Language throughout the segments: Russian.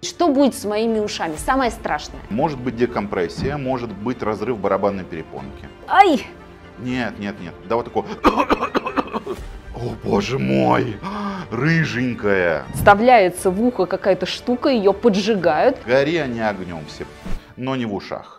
Что будет с моими ушами? Самое страшное. Может быть декомпрессия, может быть разрыв барабанной перепонки. Ай! Нет, нет, нет. Да вот такое... О, боже мой! Рыженькая! Вставляется в ухо какая-то штука, ее поджигают. Гори они огнем все, но не в ушах.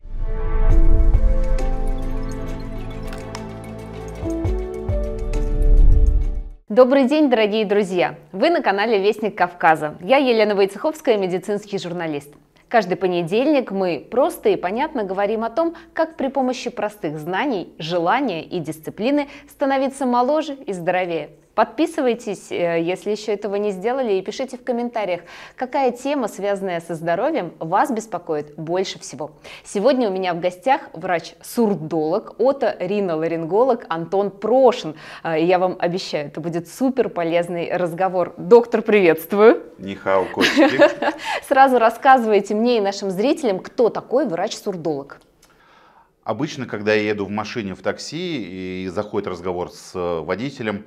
Добрый день, дорогие друзья! Вы на канале Вестник Кавказа. Я Елена Войцеховская, медицинский журналист. Каждый понедельник мы просто и понятно говорим о том, как при помощи простых знаний, желания и дисциплины становиться моложе и здоровее. Подписывайтесь, э, если еще этого не сделали, и пишите в комментариях, какая тема, связанная со здоровьем, вас беспокоит больше всего. Сегодня у меня в гостях врач-сурдолог, оториноларинголог Антон Прошин. Э, я вам обещаю, это будет супер полезный разговор. Доктор, приветствую. Нихау, кочки. Сразу рассказывайте мне и нашим зрителям, кто такой врач-сурдолог. Обычно, когда я еду в машине в такси и заходит разговор с водителем,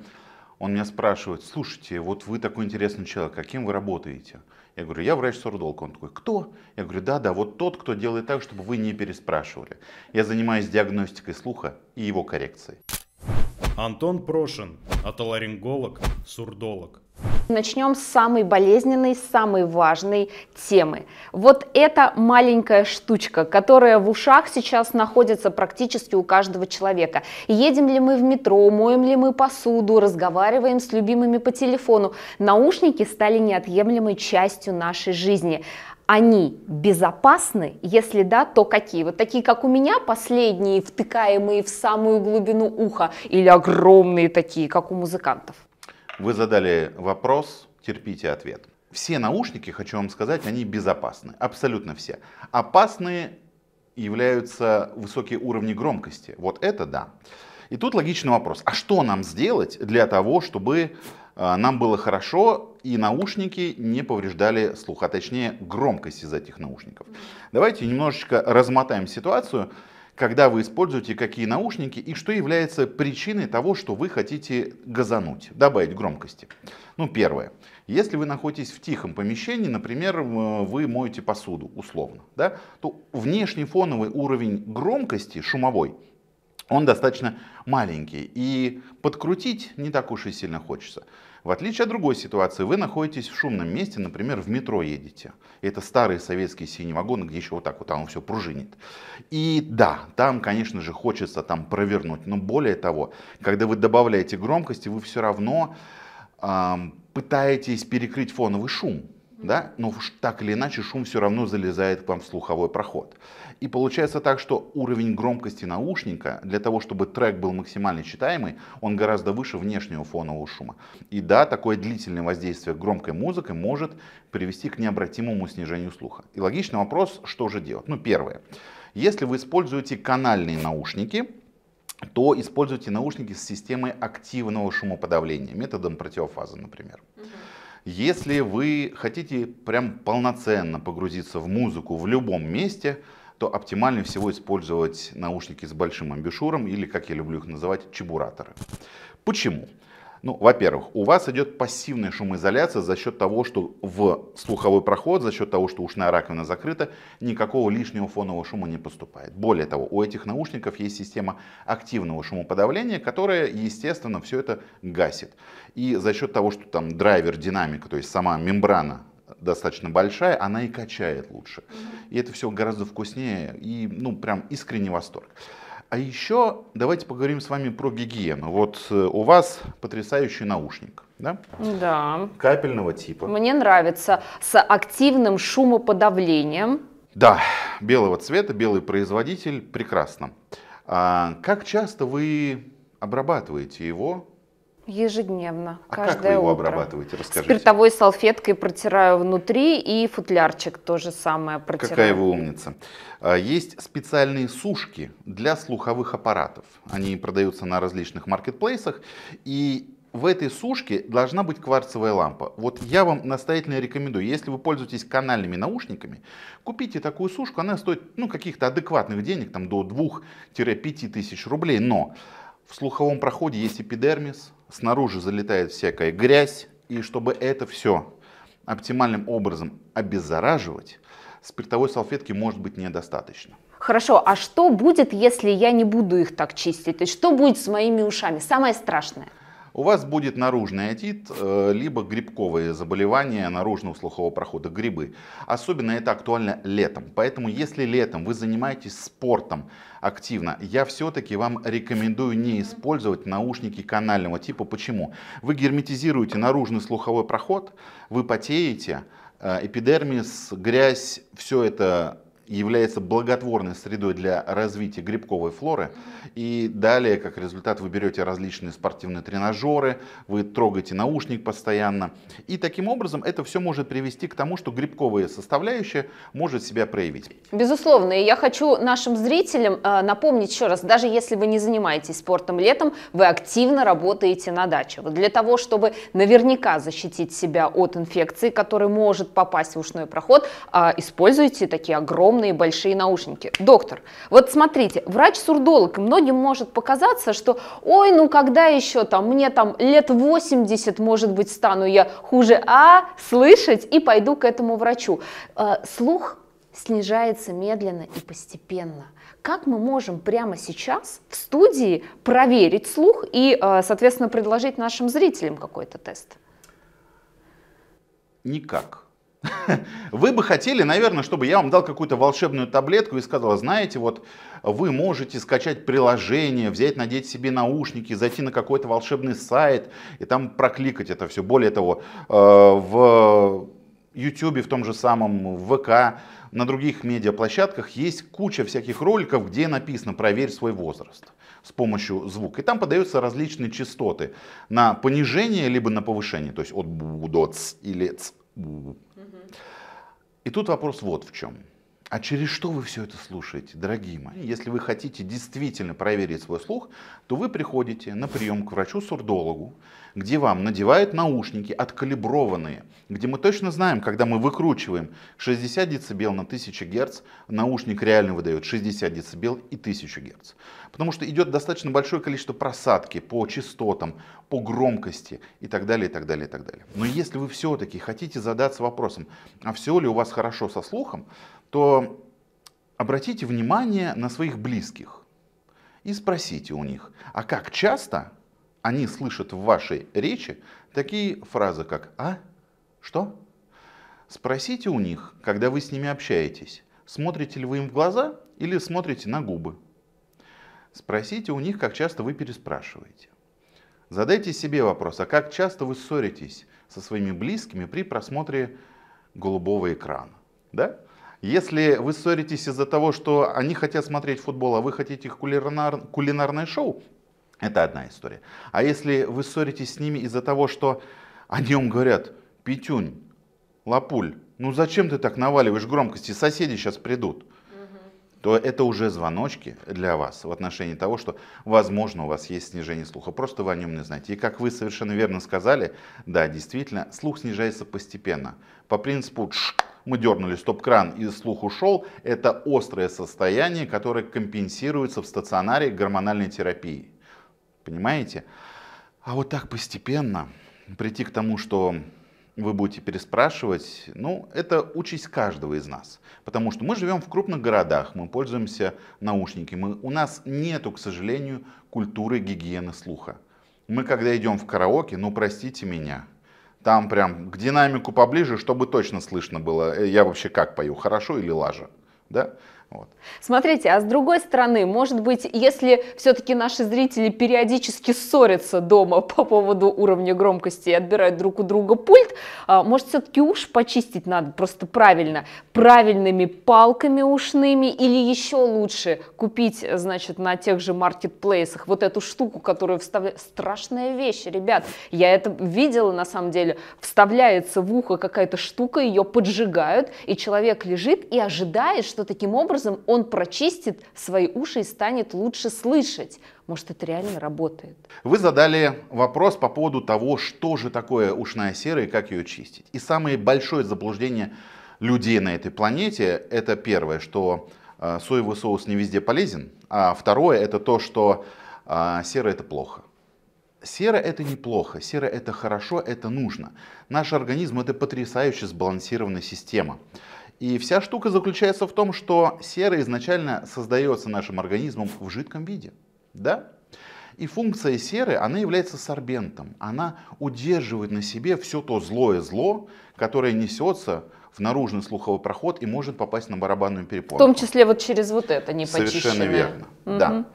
он меня спрашивает, слушайте, вот вы такой интересный человек, каким вы работаете? Я говорю, я врач сурдолог. Он такой, кто? Я говорю, да, да, вот тот, кто делает так, чтобы вы не переспрашивали. Я занимаюсь диагностикой слуха и его коррекцией. Антон Прошин, отоларинголог, сурдолог. Начнем с самой болезненной, самой важной темы. Вот эта маленькая штучка, которая в ушах сейчас находится практически у каждого человека. Едем ли мы в метро, моем ли мы посуду, разговариваем с любимыми по телефону. Наушники стали неотъемлемой частью нашей жизни они безопасны? Если да, то какие? Вот такие, как у меня, последние, втыкаемые в самую глубину уха, или огромные такие, как у музыкантов? Вы задали вопрос, терпите ответ. Все наушники, хочу вам сказать, они безопасны. Абсолютно все. Опасные являются высокие уровни громкости. Вот это да. И тут логичный вопрос, а что нам сделать для того, чтобы э, нам было хорошо и наушники не повреждали слух, а точнее громкость из этих наушников. Давайте немножечко размотаем ситуацию когда вы используете какие наушники и что является причиной того, что вы хотите газануть, добавить громкости. Ну, первое. Если вы находитесь в тихом помещении, например, вы моете посуду, условно, да, то внешний фоновый уровень громкости шумовой он достаточно маленький, и подкрутить не так уж и сильно хочется. В отличие от другой ситуации, вы находитесь в шумном месте, например, в метро едете. Это старые советские синие вагоны, где еще вот так вот оно все пружинит. И да, там, конечно же, хочется там провернуть, но более того, когда вы добавляете громкости, вы все равно э, пытаетесь перекрыть фоновый шум да, но так или иначе шум все равно залезает к вам в слуховой проход. И получается так, что уровень громкости наушника, для того, чтобы трек был максимально читаемый, он гораздо выше внешнего фонового шума. И да, такое длительное воздействие громкой музыкой может привести к необратимому снижению слуха. И логичный вопрос, что же делать? Ну, первое. Если вы используете канальные наушники, то используйте наушники с системой активного шумоподавления, методом противофаза, например. Uh-huh. Если вы хотите прям полноценно погрузиться в музыку в любом месте, то оптимальнее всего использовать наушники с большим амбушюром или, как я люблю их называть, чебураторы. Почему? Ну, во-первых, у вас идет пассивная шумоизоляция за счет того, что в слуховой проход, за счет того, что ушная раковина закрыта, никакого лишнего фонового шума не поступает. Более того, у этих наушников есть система активного шумоподавления, которая, естественно, все это гасит. И за счет того, что там драйвер динамика, то есть сама мембрана достаточно большая, она и качает лучше. И это все гораздо вкуснее и, ну, прям искренний восторг. А еще давайте поговорим с вами про гигиену. Вот э, у вас потрясающий наушник, да? Да. Капельного типа. Мне нравится. С активным шумоподавлением. Да, белого цвета, белый производитель, прекрасно. А как часто вы обрабатываете его Ежедневно, а каждое как вы его утро. обрабатываете? Расскажите. Спиртовой салфеткой протираю внутри и футлярчик тоже самое протираю. Какая вы умница. А, есть специальные сушки для слуховых аппаратов. Они продаются на различных маркетплейсах. И в этой сушке должна быть кварцевая лампа. Вот я вам настоятельно рекомендую, если вы пользуетесь канальными наушниками, купите такую сушку, она стоит ну, каких-то адекватных денег, там до 2-5 тысяч рублей, но в слуховом проходе есть эпидермис, снаружи залетает всякая грязь, и чтобы это все оптимальным образом обеззараживать, спиртовой салфетки может быть недостаточно. Хорошо, а что будет, если я не буду их так чистить? То есть что будет с моими ушами? Самое страшное. У вас будет наружный отит, э, либо грибковые заболевания наружного слухового прохода, грибы. Особенно это актуально летом. Поэтому если летом вы занимаетесь спортом, активно. Я все-таки вам рекомендую не использовать наушники канального типа. Почему? Вы герметизируете наружный слуховой проход, вы потеете, э, эпидермис, грязь, все это является благотворной средой для развития грибковой флоры. И далее, как результат, вы берете различные спортивные тренажеры, вы трогаете наушник постоянно. И таким образом это все может привести к тому, что грибковая составляющая может себя проявить. Безусловно, и я хочу нашим зрителям э, напомнить еще раз, даже если вы не занимаетесь спортом летом, вы активно работаете на даче. Вот для того, чтобы наверняка защитить себя от инфекции, которая может попасть в ушной проход, а, используйте такие огромные огромные большие наушники. Доктор, вот смотрите, врач-сурдолог, многим может показаться, что ой, ну когда еще там, мне там лет 80, может быть, стану я хуже, а слышать и пойду к этому врачу. Э, слух снижается медленно и постепенно. Как мы можем прямо сейчас в студии проверить слух и, э, соответственно, предложить нашим зрителям какой-то тест? Никак. Вы бы хотели, наверное, чтобы я вам дал какую-то волшебную таблетку и сказал, знаете, вот вы можете скачать приложение, взять, надеть себе наушники, зайти на какой-то волшебный сайт и там прокликать это все. Более того, э, в YouTube, в том же самом ВК, на других медиаплощадках есть куча всяких роликов, где написано «Проверь свой возраст» с помощью звука. И там подаются различные частоты на понижение либо на повышение, то есть от «бу» до «ц» или «ц» И тут вопрос вот в чем. А через что вы все это слушаете, дорогие мои? Если вы хотите действительно проверить свой слух, то вы приходите на прием к врачу-сурдологу, где вам надевают наушники откалиброванные, где мы точно знаем, когда мы выкручиваем 60 дБ на 1000 Гц, наушник реально выдает 60 дБ и 1000 Гц. Потому что идет достаточно большое количество просадки по частотам, по громкости и так далее, и так далее, и так далее. Но если вы все-таки хотите задаться вопросом, а все ли у вас хорошо со слухом, то обратите внимание на своих близких и спросите у них, а как часто они слышат в вашей речи такие фразы, как «А? Что?» Спросите у них, когда вы с ними общаетесь, смотрите ли вы им в глаза или смотрите на губы. Спросите у них, как часто вы переспрашиваете. Задайте себе вопрос, а как часто вы ссоритесь со своими близкими при просмотре голубого экрана? Да? Если вы ссоритесь из-за того, что они хотят смотреть футбол, а вы хотите их кулинар... кулинарное шоу, это одна история. А если вы ссоритесь с ними из-за того, что о нем говорят, Петюнь, Лапуль, ну зачем ты так наваливаешь громкости, соседи сейчас придут, то это уже звоночки для вас в отношении того, что, возможно, у вас есть снижение слуха, просто вы о нем не знаете. И как вы совершенно верно сказали, да, действительно, слух снижается постепенно. По принципу мы дернули стоп-кран и слух ушел, это острое состояние, которое компенсируется в стационаре гормональной терапией. Понимаете? А вот так постепенно прийти к тому, что вы будете переспрашивать, ну, это участь каждого из нас. Потому что мы живем в крупных городах, мы пользуемся наушниками, у нас нету, к сожалению, культуры гигиены слуха. Мы когда идем в караоке, ну, простите меня, там прям к динамику поближе, чтобы точно слышно было, э, я вообще как пою, хорошо или лажа, да? Вот. Смотрите, а с другой стороны, может быть, если все-таки наши зрители периодически ссорятся дома по поводу уровня громкости и отбирают друг у друга пульт, а, может, все-таки уж почистить надо просто правильно, правильными палками ушными или еще лучше купить, значит, на тех же маркетплейсах вот эту штуку, которую вставляют. Страшная вещь, ребят, я это видела на самом деле. Вставляется в ухо какая-то штука, ее поджигают, и человек лежит и ожидает, что таким образом образом он прочистит свои уши и станет лучше слышать. Может, это реально работает? Вы задали вопрос по поводу того, что же такое ушная сера и как ее чистить. И самое большое заблуждение людей на этой планете, это первое, что э, соевый соус не везде полезен, а второе это то, что э, сера это плохо. Сера это неплохо, сера это хорошо, это нужно. Наш организм это потрясающе сбалансированная система. И вся штука заключается в том, что сера изначально создается нашим организмом в жидком виде. Да? И функция серы, она является сорбентом. Она удерживает на себе все то злое зло, которое несется в наружный слуховой проход и может попасть на барабанную перепонку. В том числе вот через вот это непочищенное. Совершенно верно, угу. да.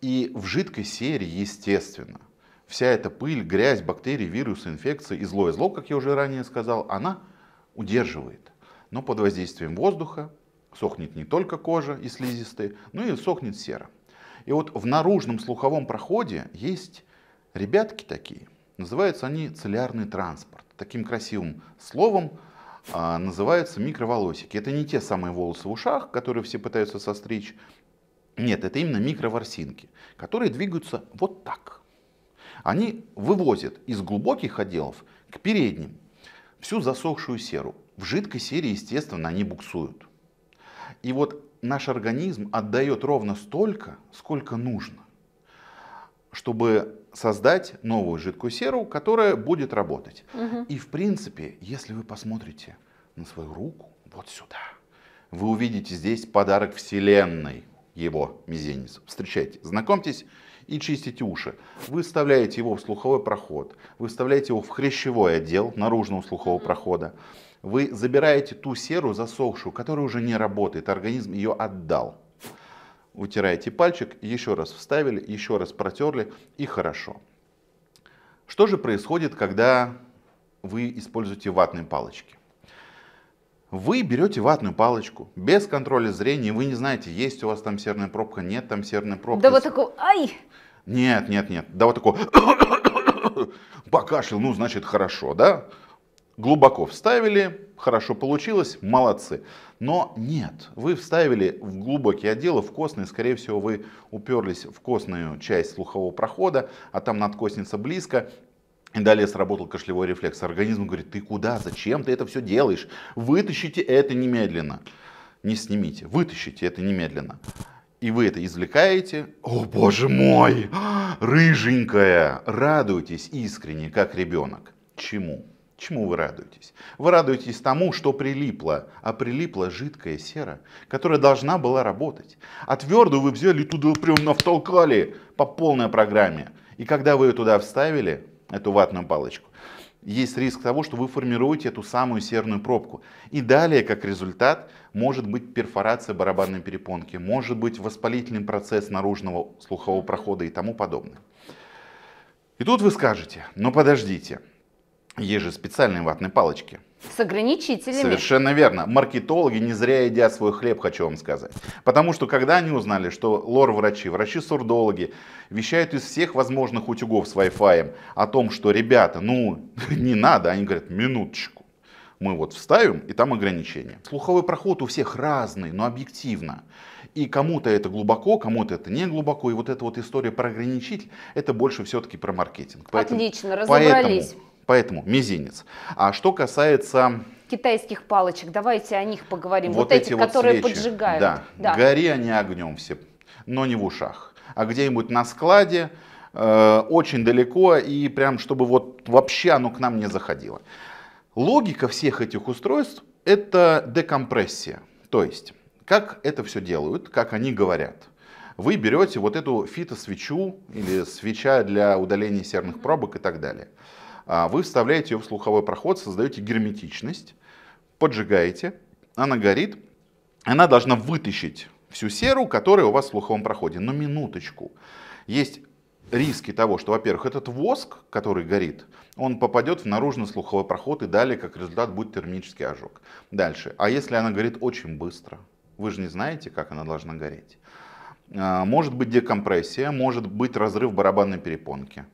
И в жидкой сере, естественно, вся эта пыль, грязь, бактерии, вирусы, инфекции и злое зло, как я уже ранее сказал, она удерживает но под воздействием воздуха сохнет не только кожа и слизистые, но и сохнет сера. И вот в наружном слуховом проходе есть ребятки такие, называются они целлярный транспорт. Таким красивым словом а, называются микроволосики. Это не те самые волосы в ушах, которые все пытаются состричь. Нет, это именно микроворсинки, которые двигаются вот так. Они вывозят из глубоких отделов к передним всю засохшую серу. В жидкой сере, естественно, они буксуют. И вот наш организм отдает ровно столько, сколько нужно, чтобы создать новую жидкую серу, которая будет работать. Угу. И в принципе, если вы посмотрите на свою руку, вот сюда, вы увидите здесь подарок Вселенной, его мизинец. Встречайте, знакомьтесь и чистите уши. Вы вставляете его в слуховой проход, вы вставляете его в хрящевой отдел наружного слухового прохода. Вы забираете ту серу засохшую, которая уже не работает, организм ее отдал. Утираете пальчик, еще раз вставили, еще раз протерли и хорошо. Что же происходит, когда вы используете ватные палочки? Вы берете ватную палочку без контроля зрения, вы не знаете, есть у вас там серная пробка, нет там серной пробки. Да вот такой, ай! Нет, нет, нет, да вот такой, покашлял, ну значит хорошо, да? глубоко вставили, хорошо получилось, молодцы. Но нет, вы вставили в глубокие отделы, в костные, скорее всего, вы уперлись в костную часть слухового прохода, а там надкосница близко, и далее сработал кошлевой рефлекс. Организм говорит, ты куда, зачем ты это все делаешь? Вытащите это немедленно. Не снимите, вытащите это немедленно. И вы это извлекаете. О, боже мой, рыженькая. Радуйтесь искренне, как ребенок. Чему? Чему вы радуетесь? Вы радуетесь тому, что прилипло, а прилипла жидкая сера, которая должна была работать. А твердую вы взяли туда прям навтолкали по полной программе. И когда вы ее туда вставили, эту ватную палочку, есть риск того, что вы формируете эту самую серную пробку. И далее, как результат, может быть перфорация барабанной перепонки, может быть воспалительный процесс наружного слухового прохода и тому подобное. И тут вы скажете, но подождите, есть же специальные ватные палочки. С ограничителями. Совершенно верно. Маркетологи не зря едят свой хлеб, хочу вам сказать. Потому что когда они узнали, что лор-врачи, врачи-сурдологи вещают из всех возможных утюгов с Wi-Fi о том, что ребята, ну не надо, они говорят, минуточку. Мы вот вставим, и там ограничение. Слуховой проход у всех разный, но объективно. И кому-то это глубоко, кому-то это не глубоко. И вот эта вот история про ограничитель, это больше все-таки про маркетинг. Поэтому, Отлично, разобрались. Поэтому Поэтому мизинец. А что касается китайских палочек, давайте о них поговорим. Вот, вот эти, вот которые свечи. поджигают. Да. да, гори они огнем все, но не в ушах, а где-нибудь на складе, э, очень далеко и прям чтобы вот вообще оно к нам не заходило. Логика всех этих устройств это декомпрессия, то есть как это все делают, как они говорят вы берете вот эту фитосвечу или свеча для удаления серных пробок и так далее. А вы вставляете ее в слуховой проход, создаете герметичность, поджигаете, она горит, она должна вытащить всю серу, которая у вас в слуховом проходе. Но минуточку. Есть риски того, что, во-первых, этот воск, который горит, он попадет в наружный слуховой проход и далее, как результат, будет термический ожог. Дальше. А если она горит очень быстро? Вы же не знаете, как она должна гореть. А, может быть декомпрессия, может быть разрыв барабанной перепонки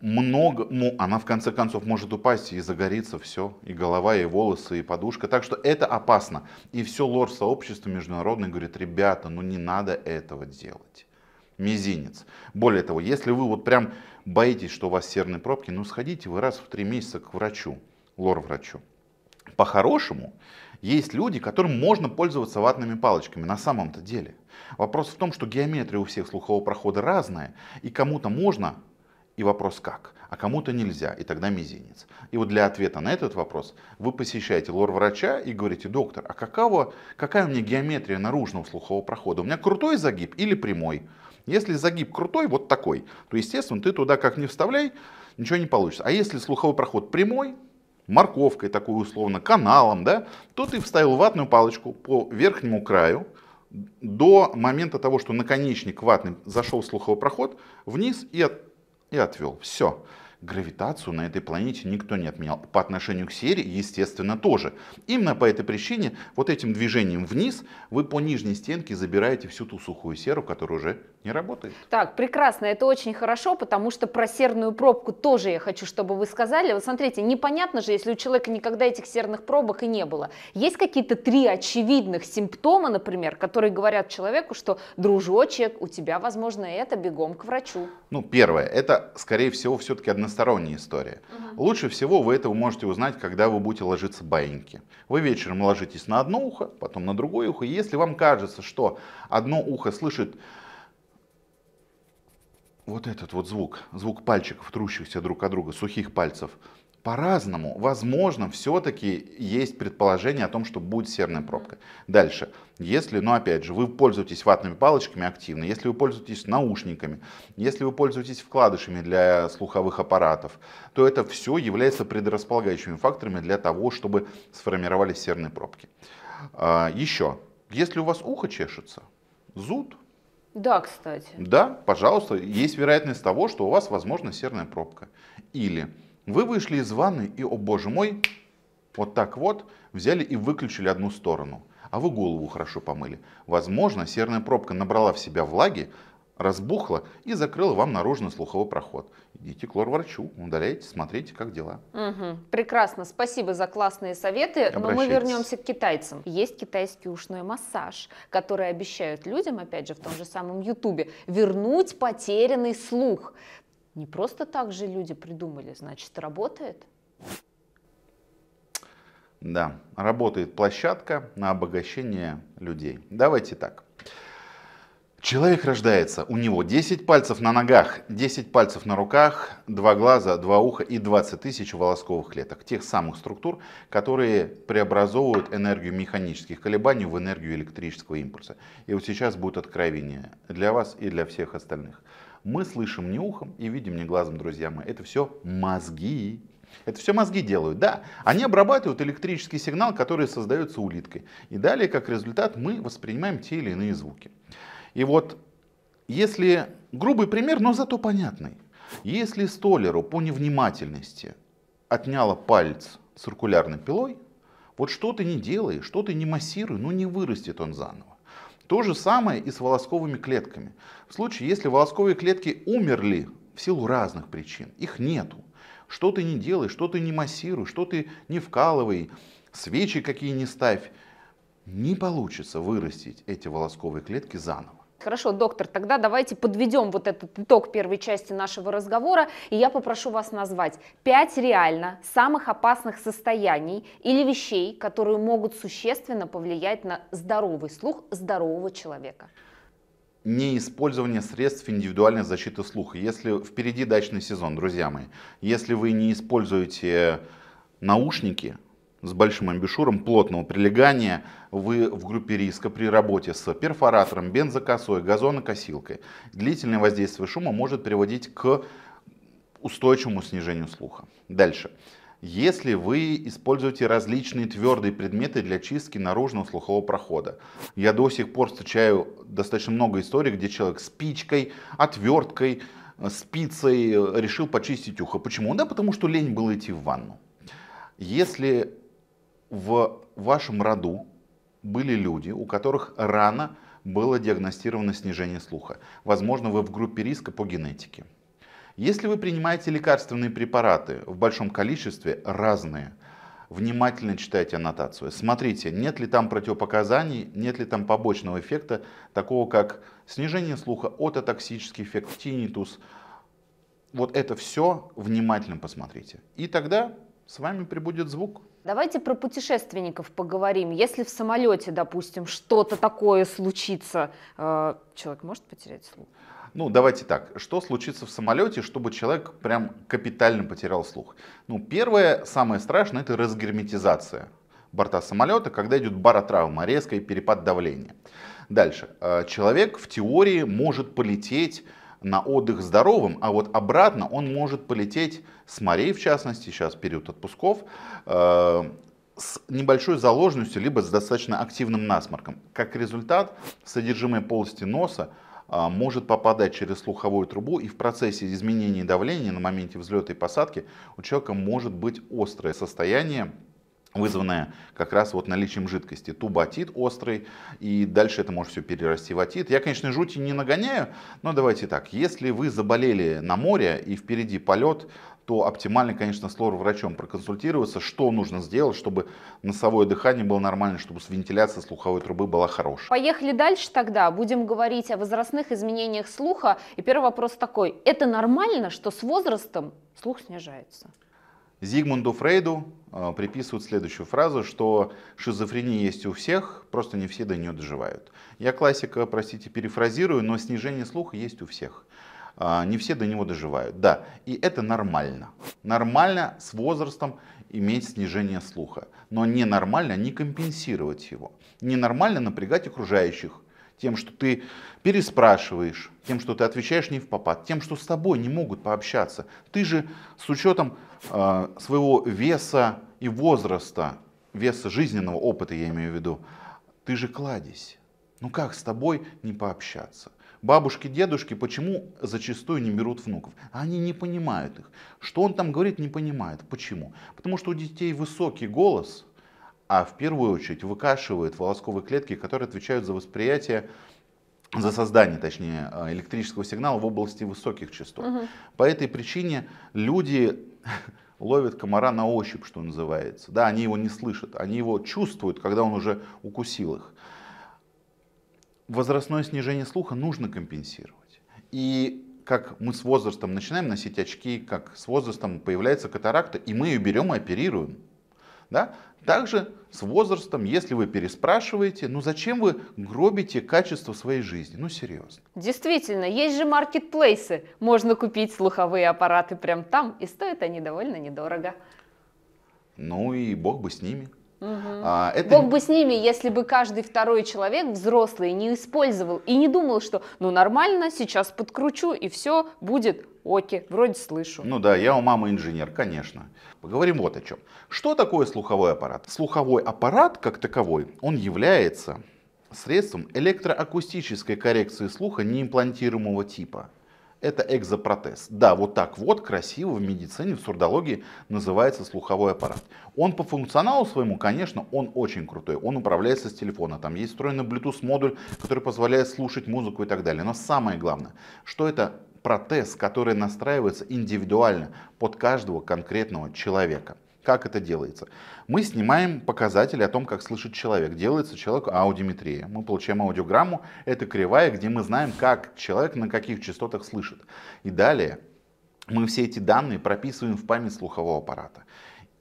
много, ну, она в конце концов может упасть и загорится все, и голова, и волосы, и подушка. Так что это опасно. И все лор-сообщество международное говорит, ребята, ну не надо этого делать. Мизинец. Более того, если вы вот прям боитесь, что у вас серные пробки, ну сходите вы раз в три месяца к врачу, лор-врачу. По-хорошему, есть люди, которым можно пользоваться ватными палочками на самом-то деле. Вопрос в том, что геометрия у всех слухового прохода разная, и кому-то можно, и вопрос как, а кому-то нельзя, и тогда мизинец. И вот для ответа на этот вопрос вы посещаете лор-врача и говорите, доктор, а какого, какая у меня геометрия наружного слухового прохода? У меня крутой загиб или прямой? Если загиб крутой, вот такой, то, естественно, ты туда как не вставляй, ничего не получится. А если слуховой проход прямой, морковкой такой условно, каналом, да, то ты вставил ватную палочку по верхнему краю до момента того, что наконечник ватный зашел в слуховой проход, вниз и от, и отвел. Все гравитацию на этой планете никто не отменял. По отношению к серии, естественно, тоже. Именно по этой причине вот этим движением вниз вы по нижней стенке забираете всю ту сухую серу, которая уже не работает. Так, прекрасно, это очень хорошо, потому что про серную пробку тоже я хочу, чтобы вы сказали. Вот смотрите, непонятно же, если у человека никогда этих серных пробок и не было. Есть какие-то три очевидных симптома, например, которые говорят человеку, что, дружочек, у тебя, возможно, это, бегом к врачу. Ну, первое, это, скорее всего, все-таки одна односторонняя история. Угу. Лучше всего вы это можете узнать, когда вы будете ложиться баиньки. Вы вечером ложитесь на одно ухо, потом на другое ухо. И если вам кажется, что одно ухо слышит вот этот вот звук, звук пальчиков, трущихся друг от друга, сухих пальцев – по-разному. Возможно, все-таки есть предположение о том, что будет серная пробка. Дальше. Если, ну опять же, вы пользуетесь ватными палочками активно, если вы пользуетесь наушниками, если вы пользуетесь вкладышами для слуховых аппаратов, то это все является предрасполагающими факторами для того, чтобы сформировались серные пробки. А, Еще, если у вас ухо чешется, зуд, да, кстати. Да, пожалуйста, есть вероятность того, что у вас, возможно, серная пробка. Или вы вышли из ванны и, о боже мой, вот так вот взяли и выключили одну сторону. А вы голову хорошо помыли. Возможно, серная пробка набрала в себя влаги, разбухла и закрыла вам наружный слуховой проход. Идите к лор-врачу, удаляйте, смотрите, как дела. Угу. Прекрасно, спасибо за классные советы, но мы вернемся к китайцам. Есть китайский ушной массаж, который обещают людям, опять же, в том же самом Ютубе, вернуть потерянный слух. Не просто так же люди придумали, значит, работает. Да, работает площадка на обогащение людей. Давайте так. Человек рождается, у него 10 пальцев на ногах, 10 пальцев на руках, 2 глаза, 2 уха и 20 тысяч волосковых клеток. Тех самых структур, которые преобразовывают энергию механических колебаний в энергию электрического импульса. И вот сейчас будет откровение для вас и для всех остальных. Мы слышим не ухом и видим не глазом, друзья мои. Это все мозги. Это все мозги делают, да. Они обрабатывают электрический сигнал, который создается улиткой. И далее, как результат, мы воспринимаем те или иные звуки. И вот, если грубый пример, но зато понятный. Если столеру по невнимательности отняла палец циркулярной пилой, вот что ты не делай, что ты не массируй, ну не вырастет он заново. То же самое и с волосковыми клетками. В случае, если волосковые клетки умерли в силу разных причин, их нету, что ты не делай, что ты не массируй, что ты не вкалывай, свечи какие не ставь, не получится вырастить эти волосковые клетки заново. Хорошо, доктор, тогда давайте подведем вот этот итог первой части нашего разговора, и я попрошу вас назвать пять реально самых опасных состояний или вещей, которые могут существенно повлиять на здоровый слух здорового человека неиспользование средств индивидуальной защиты слуха. Если впереди дачный сезон, друзья мои, если вы не используете наушники, с большим амбушюром плотного прилегания вы в группе риска при работе с перфоратором, бензокосой, газонокосилкой. Длительное воздействие шума может приводить к устойчивому снижению слуха. Дальше. Если вы используете различные твердые предметы для чистки наружного слухового прохода. Я до сих пор встречаю достаточно много историй, где человек спичкой, отверткой, э, спицей э, решил почистить ухо. Почему? Да потому что лень было идти в ванну. Если в вашем роду были люди, у которых рано было диагностировано снижение слуха. Возможно, вы в группе риска по генетике. Если вы принимаете лекарственные препараты в большом количестве, разные, внимательно читайте аннотацию. Смотрите, нет ли там противопоказаний, нет ли там побочного эффекта, такого как снижение слуха, ототоксический эффект, тинитус. Вот это все внимательно посмотрите. И тогда с вами прибудет звук. Давайте про путешественников поговорим. Если в самолете, допустим, что-то такое случится, э, человек может потерять слух? Ну, давайте так. Что случится в самолете, чтобы человек прям капитально потерял слух? Ну, первое, самое страшное, это разгерметизация борта самолета, когда идет баротравма, резкий перепад давления. Дальше. Э, человек в теории может полететь на отдых здоровым, а вот обратно он может полететь с морей, в частности, сейчас период отпусков, э, с небольшой заложенностью, либо с достаточно активным насморком. Как результат, содержимое полости носа э, может попадать через слуховую трубу, и в процессе изменения давления на моменте взлета и посадки у человека может быть острое состояние вызванная как раз вот наличием жидкости. Тубатит острый, и дальше это может все перерасти в атит. Я, конечно, жути не нагоняю, но давайте так. Если вы заболели на море и впереди полет, то оптимально, конечно, с лор-врачом проконсультироваться, что нужно сделать, чтобы носовое дыхание было нормально, чтобы вентиляция слуховой трубы была хорошая. Поехали дальше тогда. Будем говорить о возрастных изменениях слуха. И первый вопрос такой. Это нормально, что с возрастом слух снижается? Зигмунду Фрейду э, приписывают следующую фразу, что шизофрения есть у всех, просто не все до нее доживают. Я классика, простите, перефразирую, но снижение слуха есть у всех. А, не все до него доживают. Да, и это нормально. Нормально с возрастом иметь снижение слуха. Но ненормально не компенсировать его. Ненормально напрягать окружающих тем, что ты переспрашиваешь, тем, что ты отвечаешь не в попад, тем, что с тобой не могут пообщаться. Ты же с учетом э, своего веса и возраста, веса жизненного опыта, я имею в виду, ты же кладезь. Ну как с тобой не пообщаться? Бабушки, дедушки почему зачастую не берут внуков? Они не понимают их. Что он там говорит, не понимают. Почему? Потому что у детей высокий голос – а в первую очередь выкашивает волосковые клетки, которые отвечают за восприятие за создание, точнее, а, электрического сигнала в области высоких частот. Угу. По этой причине люди ловят комара на ощупь, что называется. Да, они его не слышат, они его чувствуют, когда он уже укусил их. Возрастное снижение слуха нужно компенсировать. И как мы с возрастом начинаем носить очки, как с возрастом появляется катаракта, и мы ее берем и оперируем. Да? Также с возрастом, если вы переспрашиваете, ну зачем вы гробите качество своей жизни? Ну серьезно. Действительно, есть же маркетплейсы. Можно купить слуховые аппараты прям там, и стоят они довольно недорого. Ну и бог бы с ними. Угу. А, это... Бог бы с ними, если бы каждый второй человек взрослый не использовал и не думал, что ну нормально, сейчас подкручу и все будет Окей, вроде слышу. Ну да, я у мамы инженер, конечно. Поговорим вот о чем. Что такое слуховой аппарат? Слуховой аппарат, как таковой, он является средством электроакустической коррекции слуха неимплантируемого типа это экзопротез. Да, вот так вот красиво в медицине, в сурдологии называется слуховой аппарат. Он по функционалу своему, конечно, он очень крутой. Он управляется с телефона. Там есть встроенный Bluetooth модуль, который позволяет слушать музыку и так далее. Но самое главное, что это протез, который настраивается индивидуально под каждого конкретного человека. Как это делается? Мы снимаем показатели о том, как слышит человек. Делается человек аудиометрия. Мы получаем аудиограмму. Это кривая, где мы знаем, как человек на каких частотах слышит. И далее мы все эти данные прописываем в память слухового аппарата.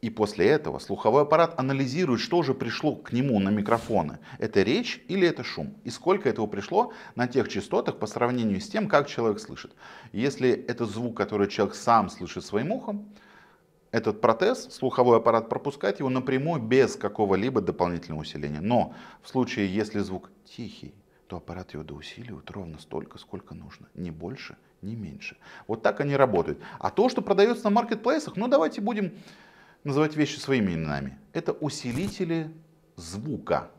И после этого слуховой аппарат анализирует, что же пришло к нему на микрофоны. Это речь или это шум? И сколько этого пришло на тех частотах по сравнению с тем, как человек слышит. Если это звук, который человек сам слышит своим ухом, этот протез, слуховой аппарат, пропускать его напрямую без какого-либо дополнительного усиления. Но в случае, если звук тихий, то аппарат его доусиливает ровно столько, сколько нужно, не больше, не меньше. Вот так они работают. А то, что продается на маркетплейсах, ну давайте будем называть вещи своими именами. Это усилители звука.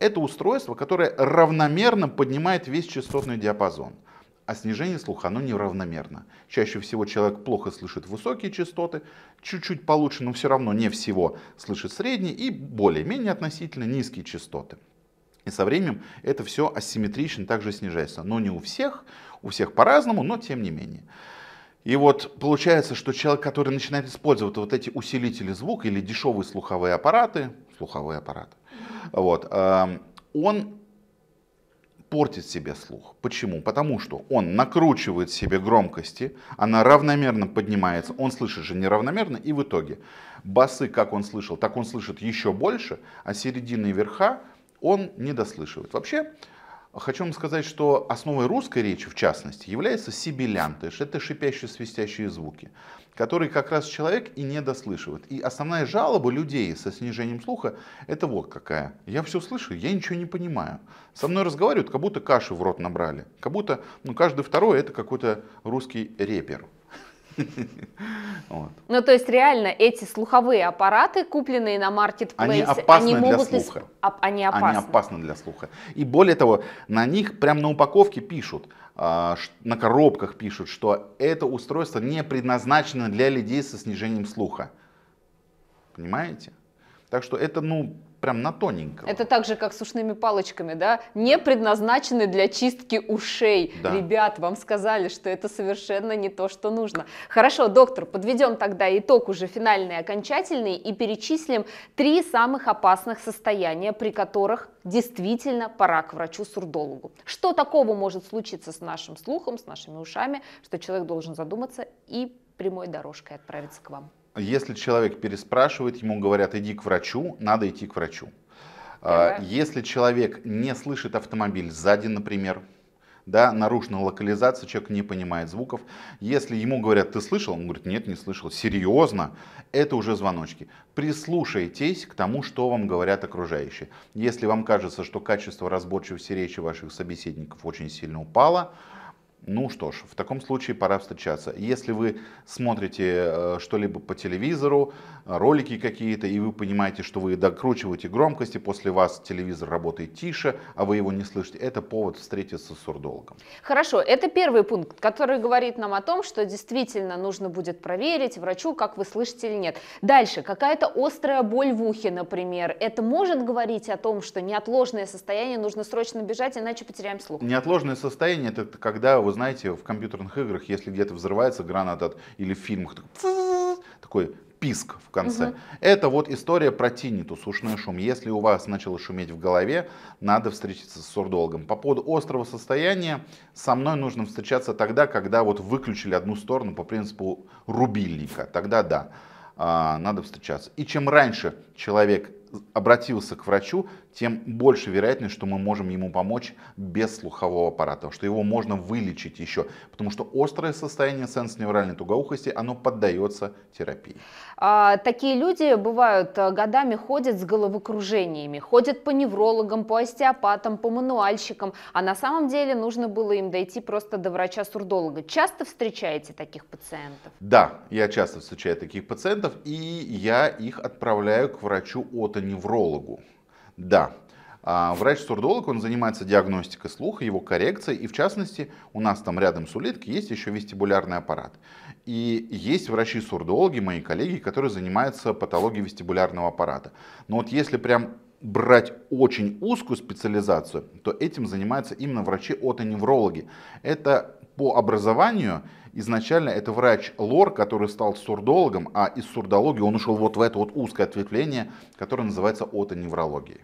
Это устройство, которое равномерно поднимает весь частотный диапазон. А снижение слуха, оно неравномерно. Чаще всего человек плохо слышит высокие частоты, чуть-чуть получше, но все равно не всего слышит средние и более-менее относительно низкие частоты. И со временем это все асимметрично также снижается. Но не у всех, у всех по-разному, но тем не менее. И вот получается, что человек, который начинает использовать вот эти усилители звука или дешевые слуховые аппараты, слуховые аппараты, вот, эм, он портит себе слух. Почему? Потому что он накручивает себе громкости, она равномерно поднимается, он слышит же неравномерно, и в итоге басы, как он слышал, так он слышит еще больше, а середины и верха он не дослышивает. Вообще, Хочу вам сказать, что основой русской речи, в частности, является сибилянты. Это шипящие, свистящие звуки, которые как раз человек и не дослышивает. И основная жалоба людей со снижением слуха – это вот какая. Я все слышу, я ничего не понимаю. Со мной разговаривают, как будто каши в рот набрали. Как будто ну, каждый второй – это какой-то русский репер. Вот. Ну, то есть реально эти слуховые аппараты, купленные на маркетплейсе, они опасны они для слуха. Исп... они, опасны. они опасны для слуха. И более того, на них прямо на упаковке пишут, а, на коробках пишут, что это устройство не предназначено для людей со снижением слуха. Понимаете? Так что это, ну, прям на тоненького. Это так же, как с ушными палочками, да? Не предназначены для чистки ушей. Да. Ребят, вам сказали, что это совершенно не то, что нужно. Хорошо, доктор, подведем тогда итог уже финальный, окончательный и перечислим три самых опасных состояния, при которых действительно пора к врачу-сурдологу. Что такого может случиться с нашим слухом, с нашими ушами, что человек должен задуматься и прямой дорожкой отправиться к вам? Если человек переспрашивает, ему говорят, иди к врачу, надо идти к врачу. А, ага. Если человек не слышит автомобиль сзади, например, да, нарушена локализация, человек не понимает звуков. Если ему говорят, ты слышал, он говорит, нет, не слышал, серьезно, это уже звоночки. Прислушайтесь к тому, что вам говорят окружающие. Если вам кажется, что качество разборчивости речи ваших собеседников очень сильно упало, ну что ж, в таком случае пора встречаться. Если вы смотрите э, что-либо по телевизору, э, ролики какие-то, и вы понимаете, что вы докручиваете громкости, после вас телевизор работает тише, а вы его не слышите, это повод встретиться с сурдологом. Хорошо, это первый пункт, который говорит нам о том, что действительно нужно будет проверить врачу, как вы слышите или нет. Дальше, какая-то острая боль в ухе, например, это может говорить о том, что неотложное состояние, нужно срочно бежать, иначе потеряем слух? Неотложное состояние – это когда вы знаете, в компьютерных играх, если где-то взрывается граната или в фильмах такой, писк в конце. Угу. Это вот история про тиниту, сушной шум. Если у вас начало шуметь в голове, надо встретиться с сурдологом. По поводу острого состояния, со мной нужно встречаться тогда, когда вот выключили одну сторону по принципу рубильника. Тогда да, а, надо встречаться. И чем раньше человек обратился к врачу, тем больше вероятность, что мы можем ему помочь без слухового аппарата, что его можно вылечить еще, потому что острое состояние сенсоневральной тугоухости, оно поддается терапии. А, такие люди бывают э, годами ходят с головокружениями, ходят по неврологам, по остеопатам, по мануальщикам, а на самом деле нужно было им дойти просто до врача-сурдолога. Часто встречаете таких пациентов? Да, я часто встречаю таких пациентов, и я их отправляю к врачу-отоневрологу. Да. А, врач-сурдолог, он занимается диагностикой слуха, его коррекцией, и в частности у нас там рядом с улиткой есть еще вестибулярный аппарат. И есть врачи-сурдологи, мои коллеги, которые занимаются патологией вестибулярного аппарата. Но вот если прям брать очень узкую специализацию, то этим занимаются именно врачи-отоневрологи. Это по образованию Изначально это врач Лор, который стал сурдологом, а из сурдологии он ушел вот в это вот узкое ответвление, которое называется отоневрологией.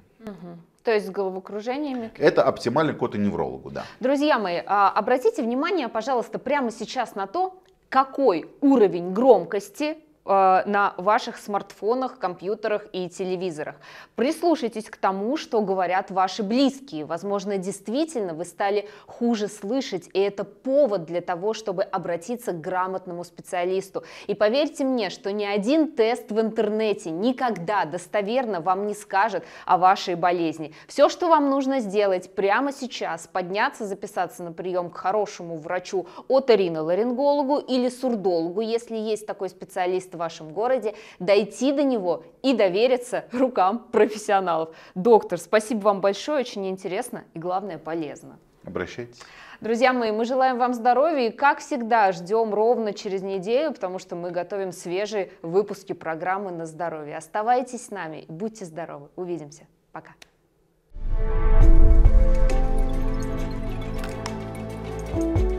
То есть с головокружениями. Это оптимальный кота неврологу, да. Друзья мои, а, обратите внимание, пожалуйста, прямо сейчас на то, какой уровень громкости Э, на ваших смартфонах, компьютерах и телевизорах. Прислушайтесь к тому, что говорят ваши близкие. Возможно, действительно вы стали хуже слышать, и это повод для того, чтобы обратиться к грамотному специалисту. И поверьте мне, что ни один тест в интернете никогда достоверно вам не скажет о вашей болезни. Все, что вам нужно сделать прямо сейчас, подняться, записаться на прием к хорошему врачу, оториноларингологу или сурдологу, если есть такой специалист, специалист в вашем городе, дойти до него и довериться рукам профессионалов. Доктор, спасибо вам большое, очень интересно и, главное, полезно. Обращайтесь. Друзья мои, мы желаем вам здоровья и, как всегда, ждем ровно через неделю, потому что мы готовим свежие выпуски программы «На здоровье». Оставайтесь с нами и будьте здоровы. Увидимся. Пока. thank you